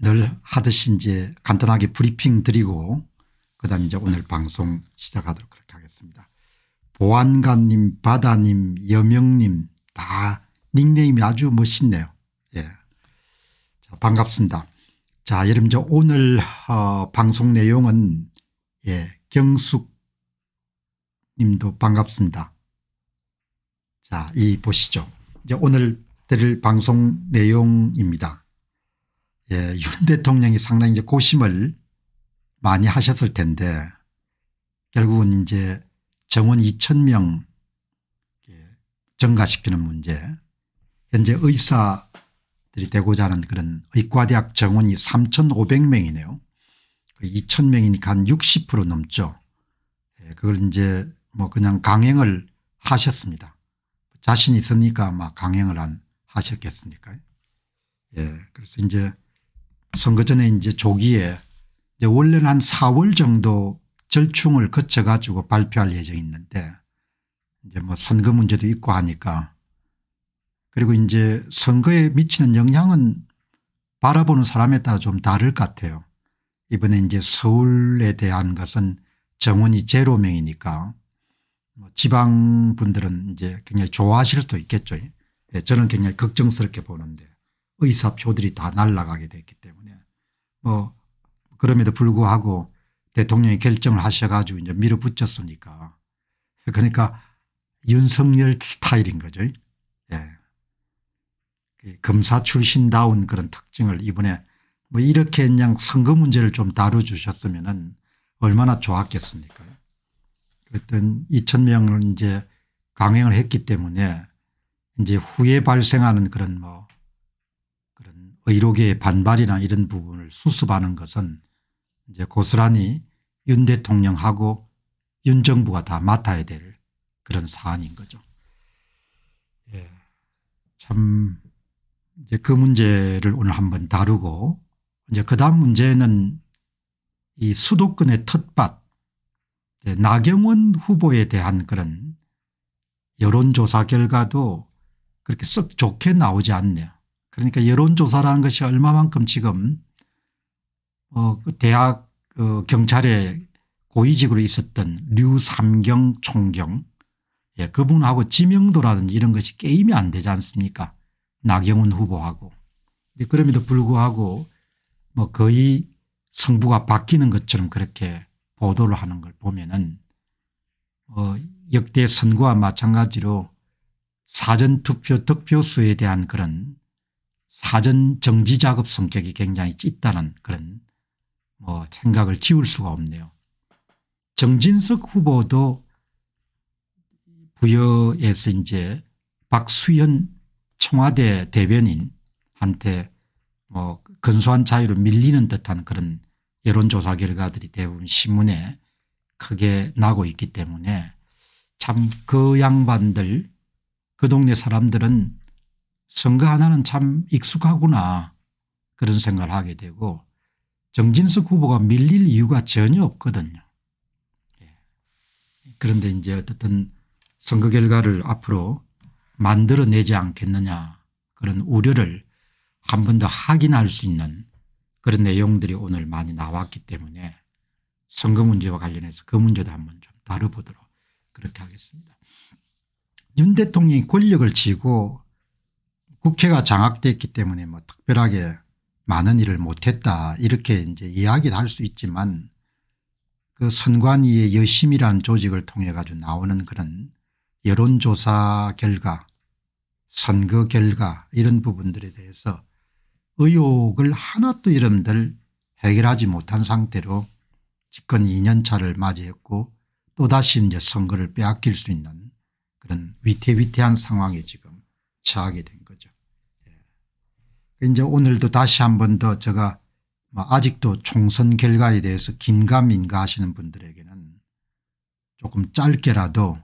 늘 하듯이 이제 간단하게 브리핑 드리고 그다음 이제 오늘 방송 시작하도록 그렇게 하겠습니다. 보안관님 바다님 여명님 다 닉네임이 아주 멋있네요. 예. 자, 반갑습니다. 자 여러분 저 오늘 어, 방송 내용은 예, 경숙 님도 반갑습니다. 자, 이 보시죠. 이제 오늘 드릴 방송 내용입니다. 예, 윤 대통령이 상당히 이제 고심을 많이 하셨을 텐데 결국은 이제 정원 2천명 증가시키는 예, 문제 현재 의사들이 되고자 하는 그런 의과대학 정원이 3,500명이네요. 2,000명이니까 한 60% 넘죠. 예, 그걸 이제 뭐 그냥 강행을 하셨습니다. 자신 있으니까 아마 강행을 하셨겠습니까? 예. 그래서 이제 선거 전에 이제 조기에 이제 원래는 한 4월 정도 절충을 거쳐 가지고 발표할 예정이 있는데 이제 뭐 선거 문제도 있고 하니까 그리고 이제 선거에 미치는 영향은 바라보는 사람에 따라 좀 다를 것 같아요. 이번에 이제 서울에 대한 것은 정원이 제로 명이니까 뭐 지방 분들은 이제 굉장히 좋아하실 수도 있겠죠. 예, 저는 굉장히 걱정스럽게 보는데 의사표들이 다 날아가게 됐기 때문에 뭐 그럼에도 불구하고 대통령이 결정을 하셔가지고 이제 밀어붙였으니까 그러니까 윤석열 스타일인 거죠. 예. 그 검사 출신다운 그런 특징을 이번에 뭐 이렇게 그냥 선거 문제를 좀 다뤄주셨으면은 얼마나 좋았겠습니까. 그랬던 2,000명을 이제 강행을 했기 때문에 이제 후에 발생하는 그런 뭐 의료계의 반발이나 이런 부분을 수습하는 것은 이제 고스란히 윤 대통령하고 윤 정부가 다 맡아야 될 그런 사안인 거죠. 예. 참 이제 그 문제를 오늘 한번 다루고 이제 그다음 문제는 이 수도권의 텃밭 나경원 후보에 대한 그런 여론조사 결과도 그렇게 썩 좋게 나오지 않네요. 그러니까 여론조사라는 것이 얼마만큼 지금 어 그 대학 어경찰에 고위직으로 있었던 류삼경 총경 예, 그분하고 지명도라든지 이런 것이 게임이 안 되지 않습니까 나경원 후보하고 그럼에도 불구하고 뭐 거의 성부가 바뀌는 것처럼 그렇게 보도를 하는 걸 보면은 어 역대 선거와 마찬가지로 사전투표 득표수에 대한 그런 사전 정지 작업 성격이 굉장히 짙다는 그런 뭐 생각을 지울 수가 없네요. 정진석 후보도 부여에서 이제 박수현 청와대 대변인한테 뭐 근소한 자유로 밀리는 듯한 그런 여론조사 결과들이 대부분 신문에 크게 나고 있기 때문에 참 그 양반들 그 동네 사람들은 선거 하나는 참 익숙하구나 그런 생각을 하게 되고 정진석 후보가 밀릴 이유가 전혀 없거든요. 예. 그런데 이제 어떻든 선거 결과를 앞으로 만들어내지 않겠느냐 그런 우려를 한 번 더 확인할 수 있는 그런 내용들이 오늘 많이 나왔기 때문에 선거 문제와 관련해서 그 문제도 한 번 좀 다뤄보도록 그렇게 하겠습니다. 윤 대통령이 권력을 쥐고 국회가 장악됐기 때문에 뭐 특별하게 많은 일을 못했다 이렇게 이제 이야기를 할 수 있지만 그 선관위의 여심이란 조직을 통해 가지고 나오는 그런 여론조사 결과 선거 결과 이런 부분들에 대해서 의혹을 하나도 여러분들 해결하지 못한 상태로 집권 2년 차를 맞이했고 또다시 이제 선거를 빼앗길 수 있는 그런 위태위태한 상황에 지금 처하게 됩니다. 그 이제 오늘도 다시 한 번 더 제가 뭐 아직도 총선 결과에 대해서 긴가민가 하시는 분들에게는 조금 짧게라도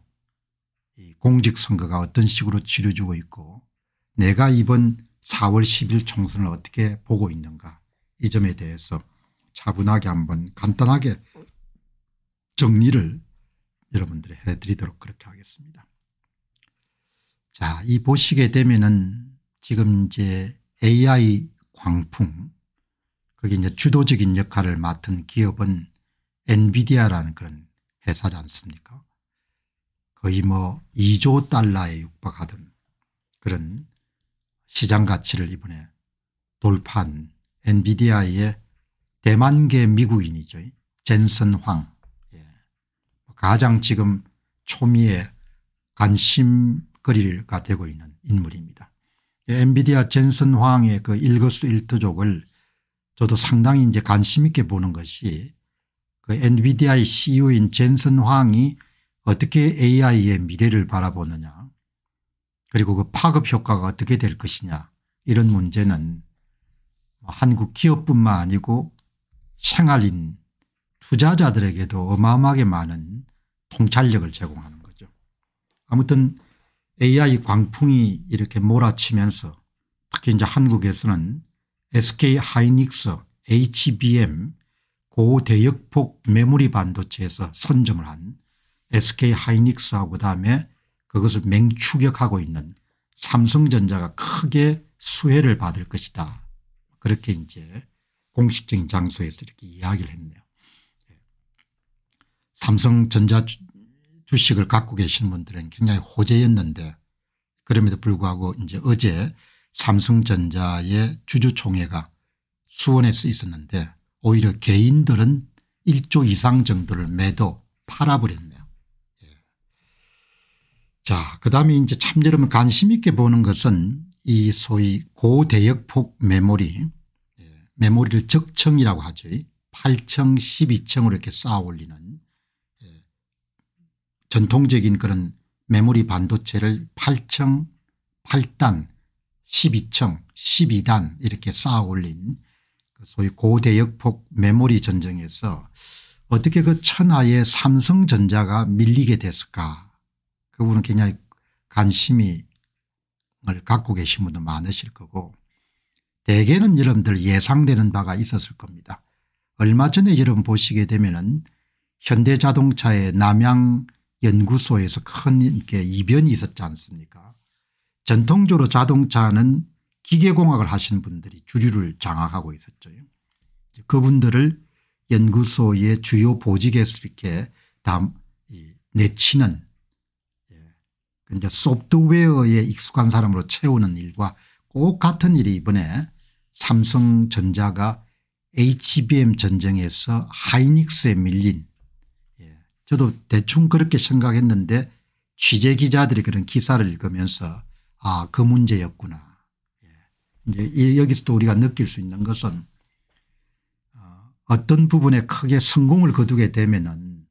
공직선거가 어떤 식으로 치료주고 있고 내가 이번 4월 10일 총선을 어떻게 보고 있는가 이 점에 대해서 차분하게 한 번 간단하게 정리를 여러분들이 해드리도록 그렇게 하겠습니다. 자, 이 보시게 되면은 지금 이제 AI 광풍 거기 이제 주도적인 역할을 맡은 기업은 엔비디아라는 그런 회사지 않습니까 거의 뭐 2조 달러에 육박하던 그런 시장 가치를 이번에 돌파한 엔비디아의 대만계 미국인이죠. 젠슨 황. 예. 가장 지금 초미의 관심거리가 되고 있는 인물입니다. 예, 엔비디아 젠슨 화학의 그 일거수일투족을 저도 상당히 이제 관심 있게 보는 것이 그 엔비디아의 CEO인 젠슨 화학이 어떻게 AI의 미래를 바라보느냐 그리고 그 파급 효과가 어떻게 될 것이냐 이런 문제는 뭐 한국 기업뿐만 아니고 생활인 투자자들에게도 어마어마하게 많은 통찰력을 제공하는 거죠. 아무튼 AI 광풍이 이렇게 몰아치면서 특히 이제 한국에서는 SK 하이닉스 HBM 고대역폭 메모리 반도체에서 선점을 한 SK 하이닉스하고 그다음에 그것을 맹추격하고 있는 삼성전자가 크게 수혜를 받을 것이다. 그렇게 이제 공식적인 장소에서 이렇게 이야기를 했네요. 예. 삼성전자 주식을 갖고 계신 분들은 굉장히 호재였는데 그럼에도 불구하고 이제 어제 삼성전자의 주주총회가 수원에서 있었는데 오히려 개인들은 1조 이상 정도를 매도 팔아버렸네요. 예. 자, 그 다음에 이제 참 여러분 관심 있게 보는 것은 이 소위 고대역폭 메모리 예. 메모리를 적층이라고 하죠. 8층 12층으로 이렇게 쌓아 올리는 전통적인 그런 메모리 반도체를 8층 8단 12층 12단 이렇게 쌓아 올린 그 소위 고대역폭 메모리 전쟁에서 어떻게 그 천하의 삼성전자가 밀리게 됐을까 그분은 굉장히 관심을 갖고 계신 분도 많으실 거고 대개는 여러분들 예상되는 바가 있었을 겁니다. 얼마 전에 여러분 보시게 되면 은 현대자동차의 남양 연구소에서 큰 이렇게 이변이 있었지 않습니까 전통적으로 자동차는 기계공학을 하시 분들이 주류를 장악하고 있었죠. 그분들을 연구소의 주요 보직에서 이렇게 다 내치는 예, 그 이제 소프트웨어에 익숙한 사람으로 채우는 일과 꼭 같은 일이 이번에 삼성전자가 HBM 전쟁에서 하이닉스에 밀린 저도 대충 그렇게 생각했는데 취재 기자들이 그런 기사를 읽으면서 아 그 문제였구나. 예. 이제 여기서 또 우리가 느낄 수 있는 것은 어, 어떤 부분에 크게 성공을 거두게 되면은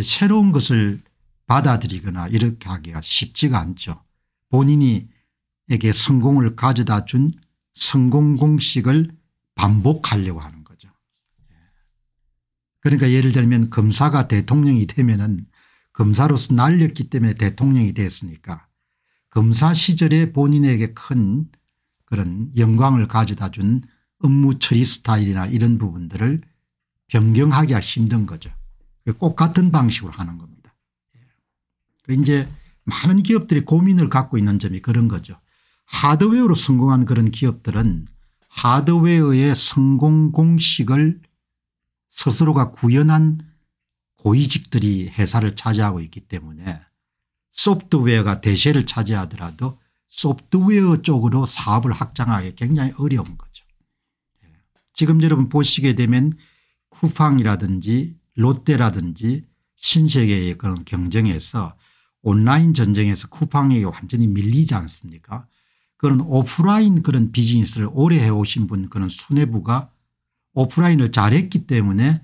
새로운 것을 받아들이거나 이렇게 하기가 쉽지가 않죠. 본인이에게 성공을 가져다 준 성공 공식을 반복하려고 하는 그러니까 예를 들면 검사가 대통령이 되면은 검사로서 날렸기 때문에 대통령이 됐으니까 검사 시절에 본인에게 큰 그런 영광을 가져다 준 업무 처리 스타일이나 이런 부분들을 변경하기가 힘든 거죠. 꼭 같은 방식으로 하는 겁니다. 예. 그 이제 많은 기업들이 고민을 갖고 있는 점이 그런 거죠. 하드웨어로 성공한 그런 기업들은 하드웨어의 성공 공식을 스스로가 구현한 고위직들이 회사를 차지하고 있기 때문에 소프트웨어가 대세를 차지하더라도 소프트웨어 쪽으로 사업을 확장하기 굉장히 어려운 거죠. 예. 지금 여러분 보시게 되면 쿠팡이라든지 롯데라든지 신세계의 그런 경쟁에서 온라인 전쟁에서 쿠팡에게 완전히 밀리지 않습니까 그런 오프라인 그런 비즈니스를 오래 해오신 분 그런 수뇌부가 오프라인을 잘했기 때문에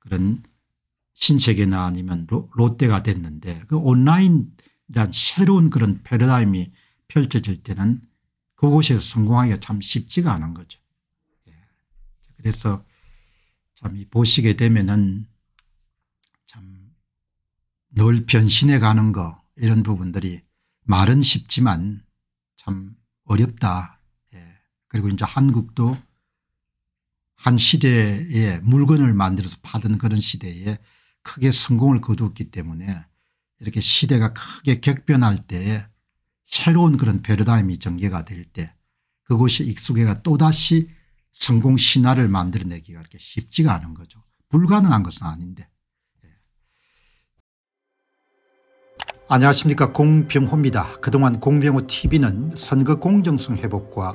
그런 신세계나 아니면 롯데가 됐는데 그 온라인이란 새로운 그런 패러다임이 펼쳐질 때는 그곳에서 성공하기가 참 쉽지가 않은 거죠. 예. 그래서 참 보시게 되면은 참늘 변신해 가는 거 이런 부분들이 말은 쉽지만 참 어렵다. 예. 그리고 이제 한국도 한 시대에 물건을 만들어서 받은 그런 시대에 크게 성공을 거두었기 때문에 이렇게 시대가 크게 격변할 때에 새로운 그런 패러다임이 전개가 될 때 그곳이 익숙해가 또다시 성공 신화를 만들어내기가 그렇게 쉽지가 않은 거죠. 불가능한 것은 아닌데. 예. 안녕하십니까 공병호입니다. 그동안 공병호 tv는 선거 공정성 회복과